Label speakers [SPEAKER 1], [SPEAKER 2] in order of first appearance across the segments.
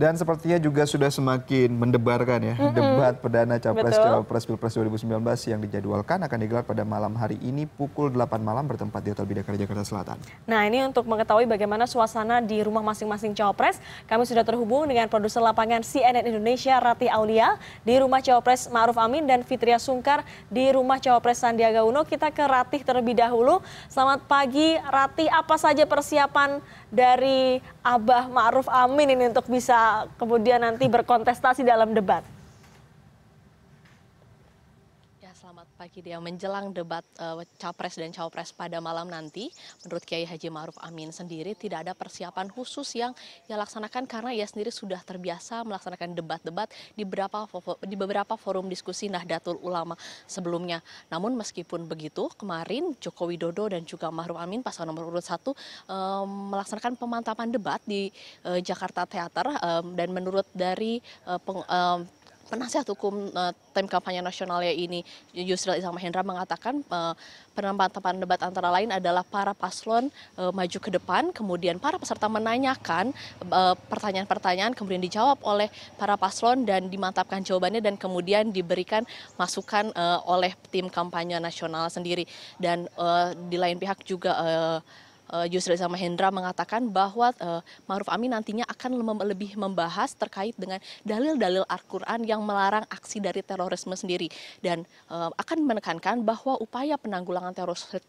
[SPEAKER 1] Dan sepertinya juga sudah semakin mendebarkan ya mm -hmm. debat perdana capres Betul. cawapres pilpres 2019 yang dijadwalkan akan digelar pada malam hari ini pukul 8 malam bertempat di Hotel Bidakara Jakarta Selatan.
[SPEAKER 2] Nah ini untuk mengetahui bagaimana suasana di rumah masing-masing cawapres, kami sudah terhubung dengan produser lapangan CNN Indonesia rati Aulia di rumah cawapres Ma'ruf Amin dan Fitria Sungkar di rumah cawapres Sandiaga Uno. Kita ke Ratih terlebih dahulu. Selamat pagi Ratih, apa saja persiapan dari Abah Ma'ruf Amin ini untuk bisa kemudian nanti berkontestasi dalam debat
[SPEAKER 3] Ya, selamat pagi dia menjelang debat uh, capres dan cawapres pada malam nanti. Menurut Kiai Haji Maruf Amin sendiri tidak ada persiapan khusus yang ia laksanakan karena ia sendiri sudah terbiasa melaksanakan debat-debat di beberapa di beberapa forum diskusi Nahdlatul Ulama sebelumnya. Namun meskipun begitu, kemarin Joko Widodo dan juga Maruf Amin pasal nomor urut satu eh, melaksanakan pemantapan debat di uh, Jakarta Theater um, dan menurut dari uh, peng, penasihat hukum uh, tim kampanye nasional ya ini Yusril Iza Mahendra mengatakan uh, penempatan debat antara lain adalah para paslon uh, maju ke depan kemudian para peserta menanyakan pertanyaan-pertanyaan uh, kemudian dijawab oleh para paslon dan dimantapkan jawabannya dan kemudian diberikan masukan uh, oleh tim kampanye nasional sendiri dan uh, di lain pihak juga uh, Eh, Yusril sama Hendra mengatakan bahwa uh, Maruf Amin nantinya akan lebih membahas terkait dengan dalil-dalil Al-Quran yang melarang aksi dari terorisme sendiri dan uh, akan menekankan bahwa upaya penanggulangan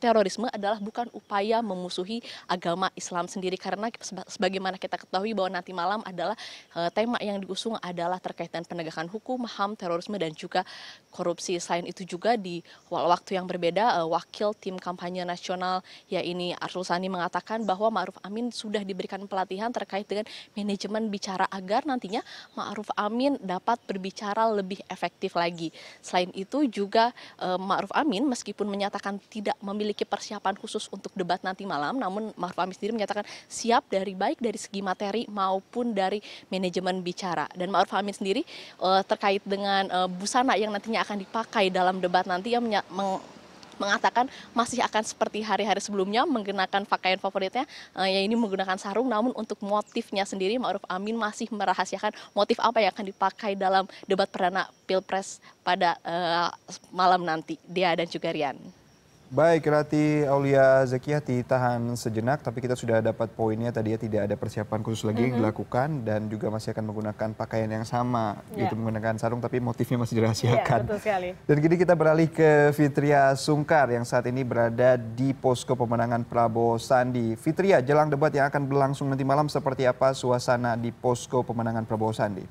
[SPEAKER 3] terorisme adalah bukan upaya memusuhi agama Islam sendiri karena sebagaimana kita ketahui bahwa nanti malam adalah uh, tema yang diusung adalah terkait dengan penegakan hukum, HAM, terorisme dan juga korupsi. Selain itu juga di waktu yang berbeda uh, wakil tim kampanye nasional yakni Arsul Sani mengatakan bahwa Ma'ruf Amin sudah diberikan pelatihan terkait dengan manajemen bicara agar nantinya Ma'ruf Amin dapat berbicara lebih efektif lagi. Selain itu juga eh, Ma'ruf Amin meskipun menyatakan tidak memiliki persiapan khusus untuk debat nanti malam, namun Ma'ruf Amin sendiri menyatakan siap dari baik dari segi materi maupun dari manajemen bicara. Dan Ma'ruf Amin sendiri eh, terkait dengan eh, busana yang nantinya akan dipakai dalam debat nanti yang mengatakan masih akan seperti hari-hari sebelumnya menggunakan pakaian favoritnya eh, yang ini menggunakan sarung namun untuk motifnya sendiri Ma'ruf Amin masih merahasiakan motif apa yang akan dipakai dalam debat perdana Pilpres pada uh, malam nanti dia dan juga Rian.
[SPEAKER 1] Baik, Rati Aulia Zekia, tahan sejenak, tapi kita sudah dapat poinnya tadi ya tidak ada persiapan khusus lagi mm -hmm. dilakukan dan juga masih akan menggunakan pakaian yang sama, yeah. yaitu menggunakan sarung, tapi motifnya masih dirahasiakan. Yeah, betul sekali. Dan kini kita beralih ke Fitria Sungkar yang saat ini berada di posko pemenangan Prabowo Sandi. Fitria, jelang debat yang akan berlangsung nanti malam, seperti apa suasana di posko pemenangan Prabowo Sandi?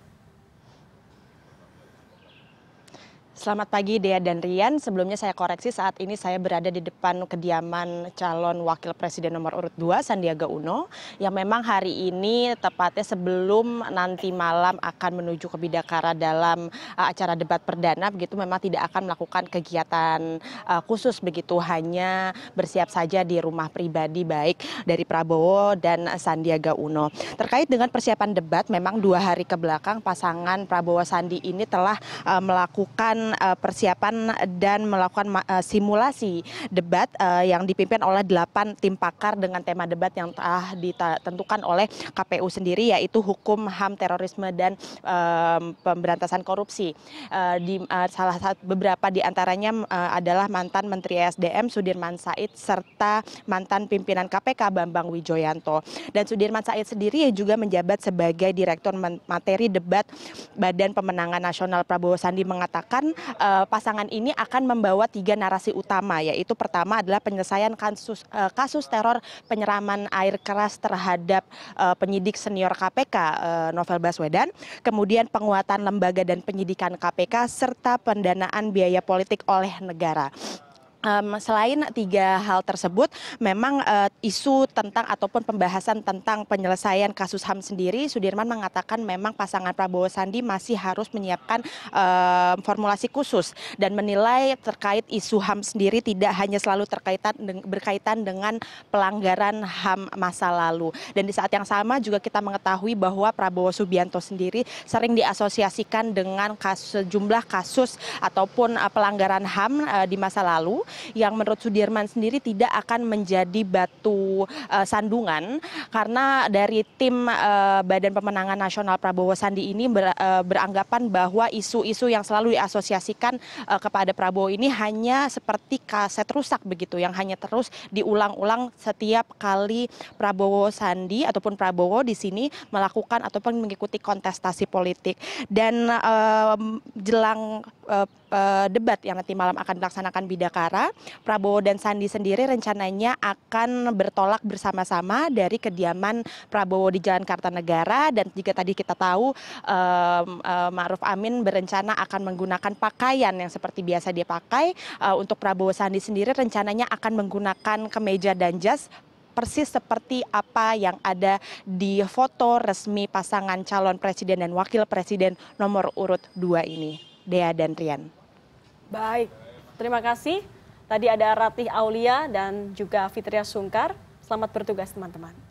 [SPEAKER 4] Selamat pagi Dea dan Rian. Sebelumnya saya koreksi saat ini saya berada di depan kediaman calon wakil presiden nomor urut 2 Sandiaga Uno yang memang hari ini tepatnya sebelum nanti malam akan menuju ke Bidakara dalam uh, acara debat perdana begitu memang tidak akan melakukan kegiatan uh, khusus begitu hanya bersiap saja di rumah pribadi baik dari Prabowo dan Sandiaga Uno. Terkait dengan persiapan debat memang dua hari ke belakang pasangan Prabowo Sandi ini telah uh, melakukan Eh, persiapan dan melakukan eh, simulasi debat eh, yang dipimpin oleh delapan tim pakar dengan tema debat yang telah ditentukan oleh KPU sendiri yaitu hukum ham terorisme dan pemberantasan korupsi. Di salah satu beberapa di antaranya adalah mantan Menteri SDM Sudirman Said serta mantan pimpinan KPK Bambang Wijoyanto. Dan Sudirman Said sendiri juga menjabat sebagai Direktur Materi Debat Badan Pemenangan Nasional Prabowo Sandi mengatakan uh, pasangan ini akan membawa tiga narasi utama yaitu pertama adalah penyelesaian kasus uh, kasus teror penyeraman air keras terhadap uh, penyidik senior KPK uh, Novel Baswedan, kemudian penguatan lembaga dan penyidikan KPK serta pendanaan biaya politik oleh negara selain tiga hal tersebut memang eh, isu tentang ataupun pembahasan tentang penyelesaian kasus ham sendiri sudirman mengatakan memang pasangan prabowo sandi masih harus menyiapkan formulasi khusus dan menilai terkait isu ham sendiri tidak hanya selalu terkaitan berkaitan dengan pelanggaran ham masa lalu dan di saat yang sama juga kita mengetahui bahwa Prabowo Subianto sendiri sering diasosiasikan dengan kasus, sejumlah kasus ataupun eh, pelanggaran ham eh, di masa lalu yang menurut Sudirman sendiri tidak akan menjadi batu uh, sandungan karena dari tim uh, Badan Pemenangan Nasional Prabowo Sandi ini ber, uh, beranggapan bahwa isu-isu yang selalu diasosiasikan uh, kepada Prabowo ini hanya seperti kaset rusak begitu yang hanya terus diulang-ulang setiap kali Prabowo Sandi ataupun Prabowo di sini melakukan ataupun mengikuti kontestasi politik dan uh, jelang uh, uh, debat yang nanti malam akan dilaksanakan Bidakara Prabowo dan Sandi sendiri rencananya akan bertolak bersama-sama dari kediaman Prabowo di Jalan Kartanegara dan jika tadi kita tahu eh, eh, Ma'ruf Amin berencana akan menggunakan pakaian yang seperti biasa dia pakai eh, untuk Prabowo Sandi sendiri rencananya akan menggunakan kemeja dan jas persis seperti apa yang ada di foto resmi pasangan calon presiden dan wakil presiden nomor urut 2 ini. Dea dan Rian.
[SPEAKER 2] Baik, terima kasih. Tadi ada Ratih Aulia dan juga Fitria Sungkar.
[SPEAKER 1] Selamat bertugas teman-teman.